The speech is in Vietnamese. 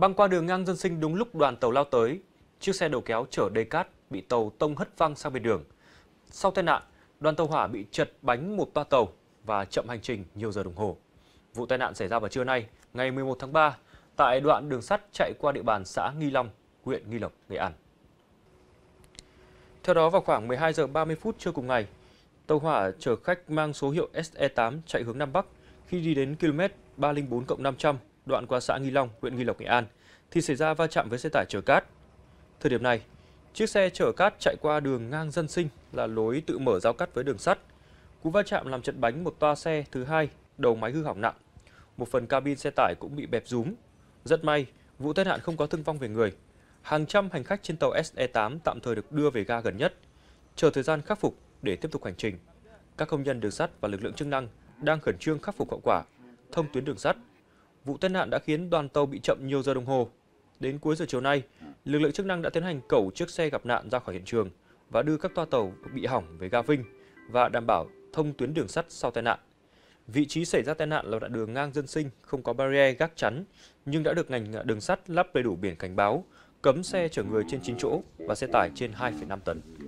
Băng qua đường ngang dân sinh đúng lúc đoàn tàu lao tới, chiếc xe đầu kéo chở đầy cát bị tàu tông hất văng sang bên đường. Sau tai nạn, đoàn tàu hỏa bị chật bánh một toa tàu và chậm hành trình nhiều giờ đồng hồ. Vụ tai nạn xảy ra vào trưa nay, ngày 11 tháng 3, tại đoạn đường sắt chạy qua địa bàn xã Nghi Long, huyện Nghi Lộc, Nghệ An. Theo đó, vào khoảng 12 giờ 30 phút trưa cùng ngày, tàu hỏa chở khách mang số hiệu SE8 chạy hướng Nam Bắc khi đi đến km 304 500 đoạn qua xã Nghi Long, huyện Nghi Lộc, Nghệ An, thì xảy ra va chạm với xe tải chở cát. Thời điểm này, chiếc xe chở cát chạy qua đường ngang dân sinh là lối tự mở giao cắt với đường sắt. Cú va chạm làm chật bánh một toa xe thứ hai, đầu máy hư hỏng nặng. Một phần cabin xe tải cũng bị bẹp rúm. Rất may, vụ tai nạn không có thương vong về người. Hàng trăm hành khách trên tàu SE8 tạm thời được đưa về ga gần nhất, chờ thời gian khắc phục để tiếp tục hành trình. Các công nhân đường sắt và lực lượng chức năng đang khẩn trương khắc phục hậu quả, thông tuyến đường sắt Vụ tai nạn đã khiến đoàn tàu bị chậm nhiều giờ đồng hồ. Đến cuối giờ chiều nay, lực lượng chức năng đã tiến hành cẩu chiếc xe gặp nạn ra khỏi hiện trường và đưa các toa tàu bị hỏng về ga Vinh và đảm bảo thông tuyến đường sắt sau tai nạn. Vị trí xảy ra tai nạn là đoạn đường ngang dân sinh, không có barrier gác chắn, nhưng đã được ngành đường sắt lắp đầy đủ biển cảnh báo, cấm xe chở người trên 9 chỗ và xe tải trên 2,5 tấn.